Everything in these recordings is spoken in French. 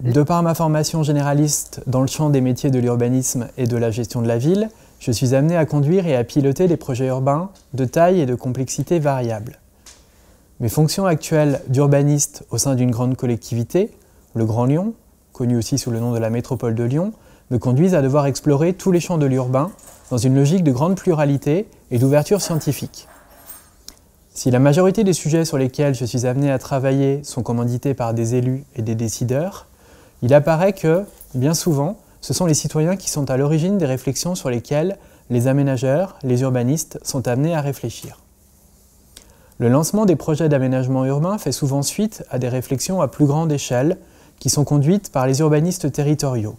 De par ma formation généraliste dans le champ des métiers de l'urbanisme et de la gestion de la ville, je suis amené à conduire et à piloter des projets urbains de taille et de complexité variables. Mes fonctions actuelles d'urbaniste au sein d'une grande collectivité, le Grand Lyon, connu aussi sous le nom de la métropole de Lyon, me conduisent à devoir explorer tous les champs de l'urbain dans une logique de grande pluralité et d'ouverture scientifique. Si la majorité des sujets sur lesquels je suis amené à travailler sont commandités par des élus et des décideurs, il apparaît que, bien souvent, ce sont les citoyens qui sont à l'origine des réflexions sur lesquelles les aménageurs, les urbanistes sont amenés à réfléchir. Le lancement des projets d'aménagement urbain fait souvent suite à des réflexions à plus grande échelle qui sont conduites par les urbanistes territoriaux.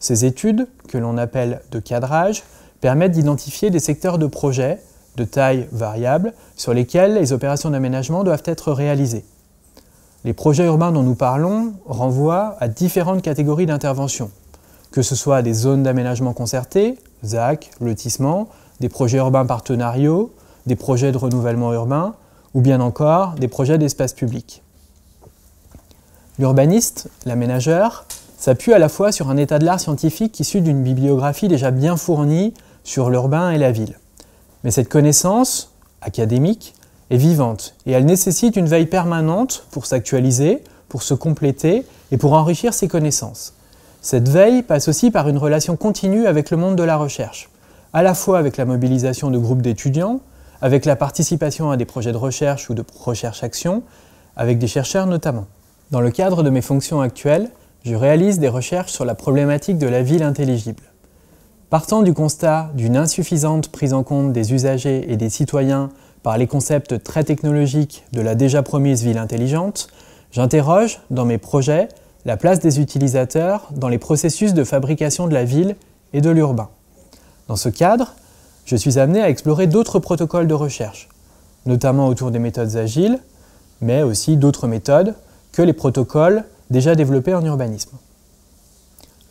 Ces études, que l'on appelle de cadrage, permettent d'identifier des secteurs de projets de taille variable sur lesquels les opérations d'aménagement doivent être réalisées. Les projets urbains dont nous parlons renvoient à différentes catégories d'intervention, que ce soit des zones d'aménagement concertées, ZAC, lotissement, des projets urbains partenariaux, des projets de renouvellement urbain, ou bien encore des projets d'espace public. L'urbaniste, l'aménageur, s'appuie à la fois sur un état de l'art scientifique issu d'une bibliographie déjà bien fournie sur l'urbain et la ville. Mais cette connaissance, académique, est vivante et elle nécessite une veille permanente pour s'actualiser, pour se compléter et pour enrichir ses connaissances. Cette veille passe aussi par une relation continue avec le monde de la recherche, à la fois avec la mobilisation de groupes d'étudiants, avec la participation à des projets de recherche ou de recherche-action, avec des chercheurs notamment. Dans le cadre de mes fonctions actuelles, je réalise des recherches sur la problématique de la ville intelligible. Partant du constat d'une insuffisante prise en compte des usagers et des citoyens par les concepts très technologiques de la déjà promise ville intelligente, j'interroge, dans mes projets, la place des utilisateurs dans les processus de fabrication de la ville et de l'urbain. Dans ce cadre, je suis amené à explorer d'autres protocoles de recherche, notamment autour des méthodes agiles, mais aussi d'autres méthodes que les protocoles déjà développées en urbanisme.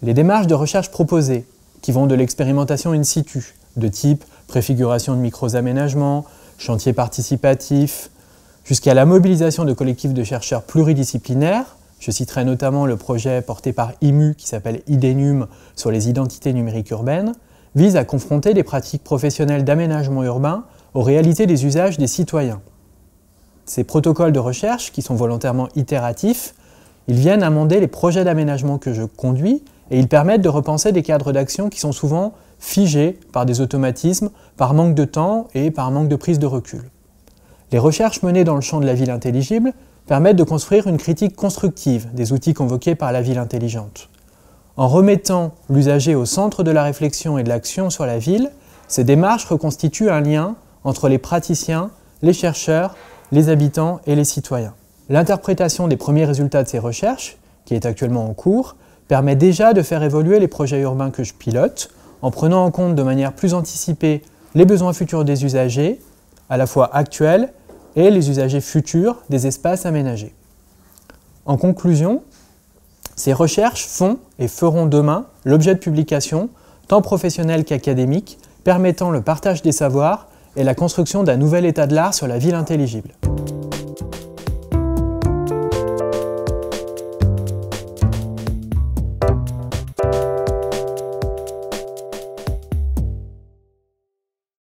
Les démarches de recherche proposées, qui vont de l'expérimentation in situ, de type préfiguration de micro-aménagements, chantier participatif, jusqu'à la mobilisation de collectifs de chercheurs pluridisciplinaires, je citerai notamment le projet porté par IMU qui s'appelle IDENUM sur les identités numériques urbaines, vise à confronter les pratiques professionnelles d'aménagement urbain aux réalités des usages des citoyens. Ces protocoles de recherche, qui sont volontairement itératifs, ils viennent amender les projets d'aménagement que je conduis et ils permettent de repenser des cadres d'action qui sont souvent figés par des automatismes, par manque de temps et par manque de prise de recul. Les recherches menées dans le champ de la ville intelligible permettent de construire une critique constructive des outils convoqués par la ville intelligente. En remettant l'usager au centre de la réflexion et de l'action sur la ville, ces démarches reconstituent un lien entre les praticiens, les chercheurs, les habitants et les citoyens. L'interprétation des premiers résultats de ces recherches, qui est actuellement en cours, permet déjà de faire évoluer les projets urbains que je pilote, en prenant en compte de manière plus anticipée les besoins futurs des usagers, à la fois actuels et les usagers futurs des espaces aménagés. En conclusion, ces recherches font et feront demain l'objet de publications, tant professionnelles qu'académiques, permettant le partage des savoirs et la construction d'un nouvel état de l'art sur la ville intelligible.